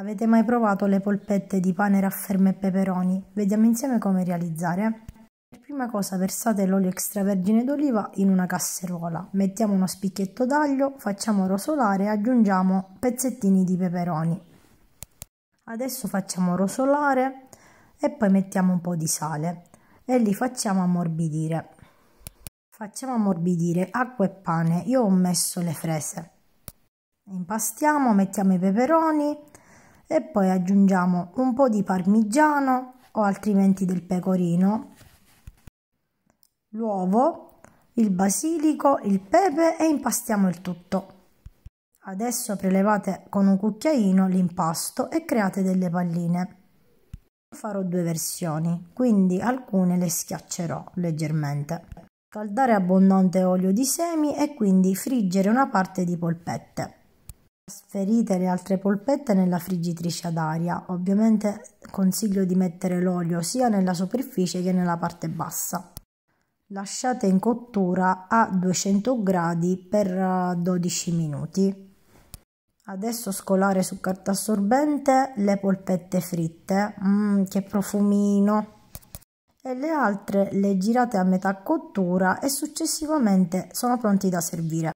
Avete mai provato le polpette di pane rafferme e peperoni? Vediamo insieme come realizzare. Per prima cosa versate l'olio extravergine d'oliva in una casseruola, mettiamo uno spicchietto d'aglio, facciamo rosolare e aggiungiamo pezzettini di peperoni. Adesso facciamo rosolare e poi mettiamo un po' di sale e li facciamo ammorbidire. Facciamo ammorbidire acqua e pane, io ho messo le frese. Impastiamo, mettiamo i peperoni e poi aggiungiamo un po' di parmigiano o altrimenti del pecorino, l'uovo, il basilico, il pepe e impastiamo il tutto. Adesso prelevate con un cucchiaino l'impasto e create delle palline. Farò due versioni, quindi alcune le schiaccerò leggermente. Caldare abbondante olio di semi e quindi friggere una parte di polpette. Trasferite le altre polpette nella friggitrice ad aria, ovviamente consiglio di mettere l'olio sia nella superficie che nella parte bassa. Lasciate in cottura a 200 gradi per 12 eh, minuti. Adesso scolare su carta assorbente le polpette fritte, Mmm, che profumino! E le altre le girate a metà cottura e successivamente sono pronti da servire.